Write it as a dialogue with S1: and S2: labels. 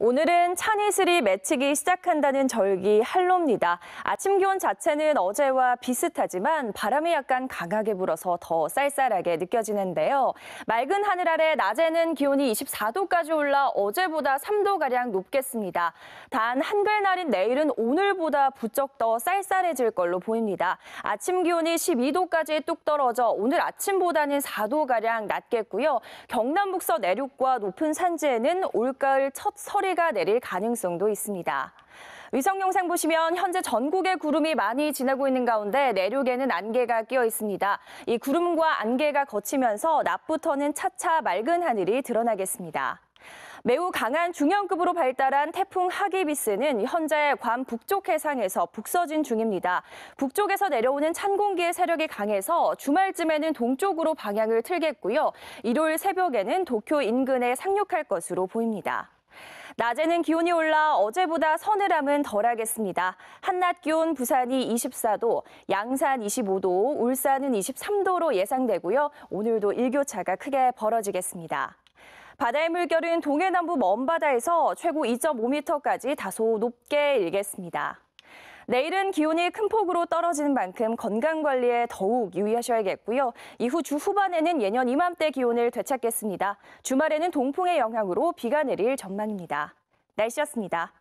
S1: 오늘은 찬이슬이 맺히기 시작한다는 절기 한로입니다. 아침 기온 자체는 어제와 비슷하지만 바람이 약간 강하게 불어서 더 쌀쌀하게 느껴지는데요. 맑은 하늘 아래 낮에는 기온이 24도까지 올라 어제보다 3도가량 높겠습니다. 단 한글날인 내일은 오늘보다 부쩍 더 쌀쌀해질 걸로 보입니다. 아침 기온이 12도까지 뚝 떨어져 오늘 아침보다는 4도가량 낮겠고요. 경남 북서 내륙과 높은 산지에는 올가을 첫 설이 추가 내릴 가능성도 있습니다. 위성 영상 보시면 현재 전국에 구름이 많이 지나고 있는 가운데 내륙에는 안개가 끼어 있습니다. 이 구름과 안개가 거치면서 낮부터는 차차 맑은 하늘이 드러나겠습니다. 매우 강한 중형급으로 발달한 태풍 하기비스는 현재 괌 북쪽 해상에서 북서진 중입니다. 북쪽에서 내려오는 찬 공기의 세력이 강해서 주말쯤에는 동쪽으로 방향을 틀겠고요. 일요일 새벽에는 도쿄 인근에 상륙할 것으로 보입니다. 낮에는 기온이 올라 어제보다 서늘함은 덜하겠습니다. 한낮 기온 부산이 24도, 양산 25도, 울산은 23도로 예상되고요. 오늘도 일교차가 크게 벌어지겠습니다. 바다의 물결은 동해남부 먼바다에서 최고 2.5m까지 다소 높게 일겠습니다. 내일은 기온이 큰 폭으로 떨어지는 만큼 건강 관리에 더욱 유의하셔야겠고요. 이후 주 후반에는 예년 이맘때 기온을 되찾겠습니다. 주말에는 동풍의 영향으로 비가 내릴 전망입니다. 날씨였습니다.